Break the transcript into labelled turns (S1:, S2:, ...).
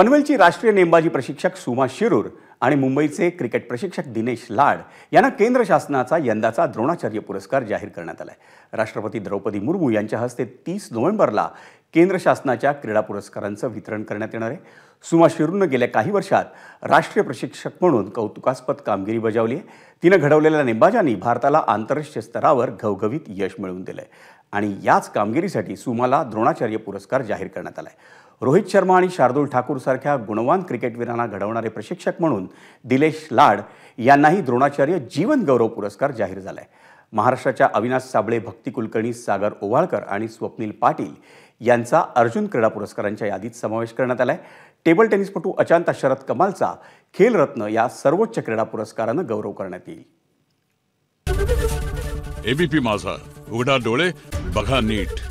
S1: पनवेलची राष्ट्रीय नेमबाजी प्रशिक्षक सुमा शिरूर आणि मुंबईचे क्रिकेट प्रशिक्षक दिनेश लाड यांना केंद्र शासनाचा यंदाचा द्रोणाचार्य पुरस्कार जाहीर करण्यात आला आहे राष्ट्रपती द्रौपदी मुर्मू यांच्या हस्ते तीस नोव्हेंबरला केंद्र शासनाच्या क्रीडा पुरस्कारांचं वितरण करण्यात येणार आहे सुमा शिरूरनं गेल्या काही वर्षात राष्ट्रीय प्रशिक्षक म्हणून कौतुकास्पद कामगिरी बजावली आहे तिनं घडवलेल्या नेमबाजांनी भारताला आंतरराष्ट्रीय स्तरावर घवघवीत यश मिळवून दिलं आहे आणि याच कामगिरीसाठी सुमाला द्रोणाचार्य पुरस्कार जाहीर करण्यात आला आहे रोहित शर्मा आणि शार्दूल ठाकूरसारख्या गुणवान क्रिकेटवीरांना घडवणारे प्रशिक्षक म्हणून दिलेश लाड यांनाही द्रोणाचार्य जीवन गौरव पुरस्कार जाहीर झाला आहे महाराष्ट्राच्या अविनाश साबळे भक्ती कुलकर्णी सागर ओवाळकर आणि स्वप्नील पाटील यांचा अर्जुन क्रीडा पुरस्कारांच्या यादीत समावेश करण्यात आला आहे टेबल टेनिसपटू अचांत शरद कमालचा खेलरत्न या सर्वोच्च क्रीडा पुरस्कारानं गौरव करण्यात
S2: येईल
S3: एबीपी माझा उघडा डोळे
S4: बघा नीट